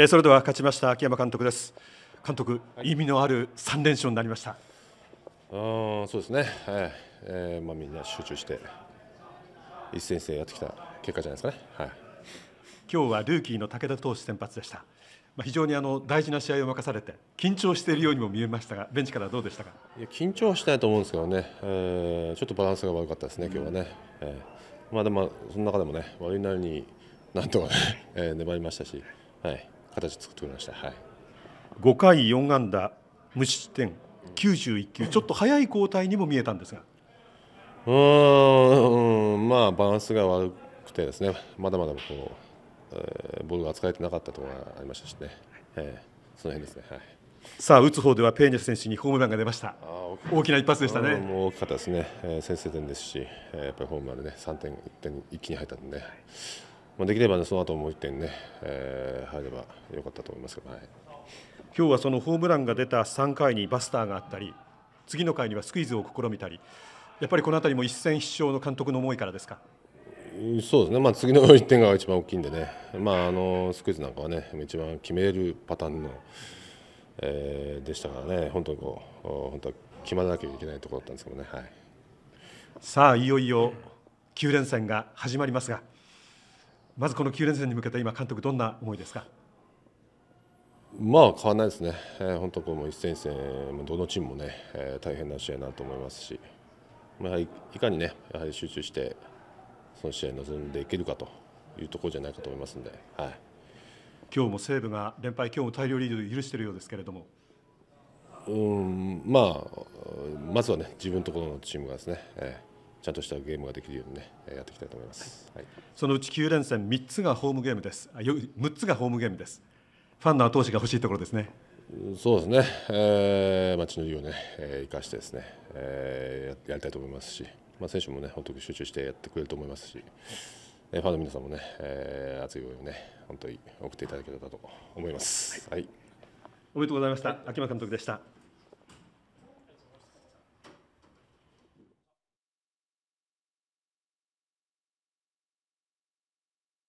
えそれでは勝ちました秋山監督です監督、はい、意味のある3連勝になりましたうんそうですね、はいえーまあ、みんな集中して一戦一戦やってきた結果じゃないですかね、はい、今日はルーキーの武田投手先発でした、まあ、非常にあの大事な試合を任されて緊張しているようにも見えましたがベンチからどうでしたかいや緊張はしないと思うんですけどね、えー、ちょっとバランスが悪かったですね、今日はね、えー、まあでもその中でもね悪いなりになんとかね、えー、粘りましたしはい形を作っておりました、はい、5回4安打無失点91球ちょっと早い交代にも見えたんですがうーん、まあ、バランスが悪くてですねまだまだこう、えー、ボールが扱えてなかったところがありましたしね、えー、その辺ですね。はいさあ打つ方ではペーニャス選手にホームランが出ました大きな一発でしたねもう大きかったですね、えー、先制点ですし、えー、やっぱりホームランでね3点1点一気に入ったんでね、まあ、できれば、ね、その後もう1点ね、えー、入ればよかったと思いますけど、はい、今日はそのホームランが出た3回にバスターがあったり次の回にはスクイズを試みたりやっぱりこのあたりも一戦必勝の監督の思いからですかそうですね、まあ、次の1点が一番大きいんでね、まあ、あのスクイズなんかはね一番決めるパターンの、えー、でしたからね本当にこう本当は決まらなきゃいけないところだったんですけどね。はい、さあいよいよ9連戦が始まりますが。まずこの9連戦に向けて今、監督、どんな思いですか。まあ変わらないですね、えー、本当こう一戦一戦、どのチームもね、えー、大変な試合だと思いますし、まあ、いかにね、やはり集中して、その試合に臨んでいけるかというところじゃないかと思いますんで、はい、今日も西武が連敗、今日も大量リードで許しているようですけれども。うんまあ、まずはね自分のところのチームがですね、えーちゃんとしたゲームができるようにね、やっていきたいと思います。はい、そのうち9連戦3つがホームゲームです。あ、よ、6つがホームゲームです。ファンの後押しが欲しいところですね。そうですね。えー、街の利をね、え生かしてですね、えー、やりたいと思いますし、まあ選手もね、本当に集中してやってくれると思いますし、えファンの皆さんもね、えー、熱い応援をね、本当に送っていただけたらと思います。はい。はい、おめでとうございました。秋間監督でした。